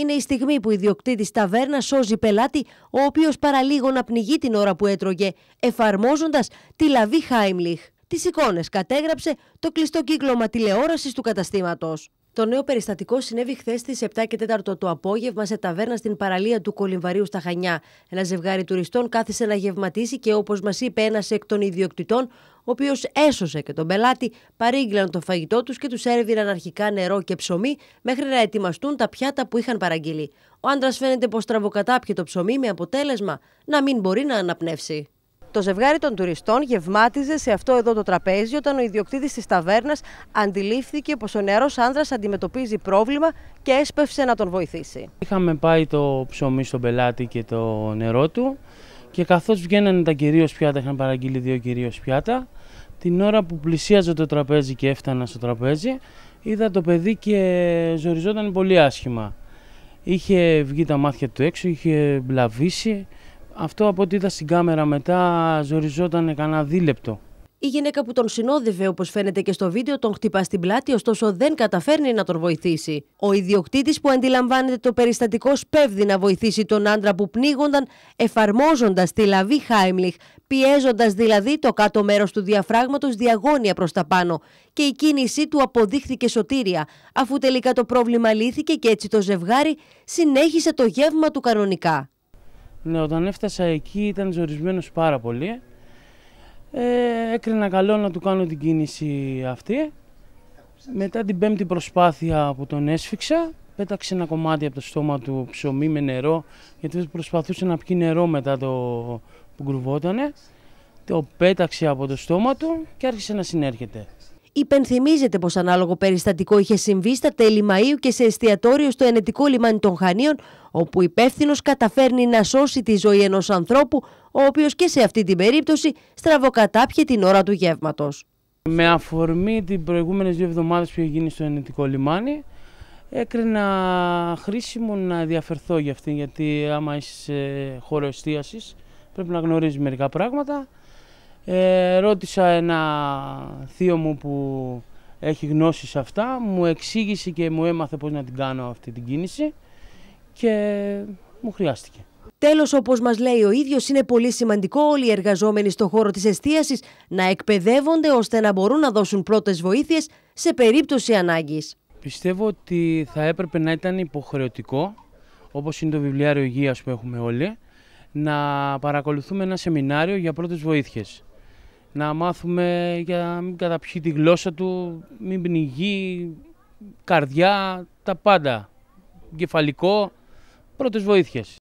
είναι η στιγμή που η διοκτήτη ταβέρνας σώζει πελάτη, ο οποίος παραλίγο να πνιγεί την ώρα που έτρωγε, εφαρμόζοντας τη λαβή Χάιμλιχ. Τις εικόνες κατέγραψε το κλειστό κύκλωμα τηλεόρασης του καταστήματος. Το νέο περιστατικό συνέβη χθες στις 7 και 4 το απόγευμα σε ταβέρνα στην παραλία του Κολυμβαρίου στα Χανιά. Ένα ζευγάρι τουριστών κάθισε να γευματίσει και όπως μας είπε ένας εκ των ιδιοκτητών, ο οποίος έσωσε και τον πελάτη, παρήγγειλαν το φαγητό τους και τους έρευναν αρχικά νερό και ψωμί μέχρι να ετοιμαστούν τα πιάτα που είχαν παραγγείλει. Ο άντρας φαίνεται πως τραβοκατάπιε το ψωμί με αποτέλεσμα να μην μπορεί να αναπνεύσει. Το ζευγάρι των τουριστών γευμάτιζε σε αυτό εδώ το τραπέζι όταν ο ιδιοκτήτης της ταβέρνας αντιλήφθηκε πως ο νεαρός άνδρας αντιμετωπίζει πρόβλημα και έσπευσε να τον βοηθήσει. Είχαμε πάει το ψωμί στον πελάτη και το νερό του και καθώς βγαίνανε τα κυρίως πιάτα, είχαν παραγγείλει δύο κυρίως πιάτα. Την ώρα που πλησίαζε το τραπέζι και έφτανα στο τραπέζι, είδα το παιδί και ζοριζόταν πολύ άσχημα. Είχε βγει τα μάτια του έξω, είχε μπλαβήσει, αυτό από ό,τι είδα στην κάμερα μετά ζοριζόταν κανένα δίλεπτο. Η γυναίκα που τον συνόδευε, όπως φαίνεται και στο βίντεο, τον χτυπά στην πλάτη, ωστόσο δεν καταφέρνει να τον βοηθήσει. Ο ιδιοκτήτης που αντιλαμβάνεται το περιστατικό σπέβδει να βοηθήσει τον άντρα που πνίγονταν, εφαρμόζοντας τη λαβή Χάιμλιχ, πιέζοντας δηλαδή το κάτω μέρος του διαφράγματος διαγώνια προς τα πάνω. Και η κίνησή του αποδείχθηκε σωτήρια, αφού τελικά το πρόβλημα λύθηκε και έτσι το ζευγάρι συνέχισε το γεύμα του κανονικά. Ναι, όταν έφτασα εκεί ήταν ζορισμένος πάρα πολύ. Ε, έκρινα καλό να του κάνω την κίνηση αυτή. Μετά την πέμπτη προσπάθεια που τον έσφιξα, πέταξε ένα κομμάτι από το στόμα του ψωμί με νερό, γιατί προσπαθούσε να πιει νερό μετά το που κρουβότανε. Το πέταξε από το στόμα του και άρχισε να συνέρχεται υπενθυμίζεται πως ανάλογο περιστατικό είχε συμβεί στα τέλη Μαΐου και σε εστιατόριο στο ενετικό λιμάνι των Χανίων, όπου υπεύθυνος καταφέρνει να σώσει τη ζωή ενός ανθρώπου, ο οποίος και σε αυτή την περίπτωση στραβοκατάπιε την ώρα του γεύματος. Με αφορμή την προηγούμενες δύο εβδομάδες που είχε γίνει στο ενετικό λιμάνι, έκρινα χρήσιμο να διαφερθώ για αυτήν, γιατί άμα είσαι χώρο εστίασης, πρέπει να γνωρίζεις μερικά πράγματα. Ε, ρώτησα ένα θείο μου που έχει γνώσει σε αυτά, μου εξήγησε και μου έμαθε πώς να την κάνω αυτή την κίνηση και μου χρειάστηκε. Τέλος, όπως μας λέει ο ίδιος, είναι πολύ σημαντικό όλοι οι εργαζόμενοι στον χώρο της εστίασης να εκπαιδεύονται ώστε να μπορούν να δώσουν πρώτες βοήθειες σε περίπτωση ανάγκης. Πιστεύω ότι θα έπρεπε να ήταν υποχρεωτικό, όπως είναι το βιβλιάριο υγείας που έχουμε όλοι, να παρακολουθούμε ένα σεμινάριο για πρώτες βοήθειες να μάθουμε για να μην καταπιεί τη γλώσσα του, μην πνιγεί, καρδιά, τα πάντα. Κεφαλικό, πρώτες βοήθειες.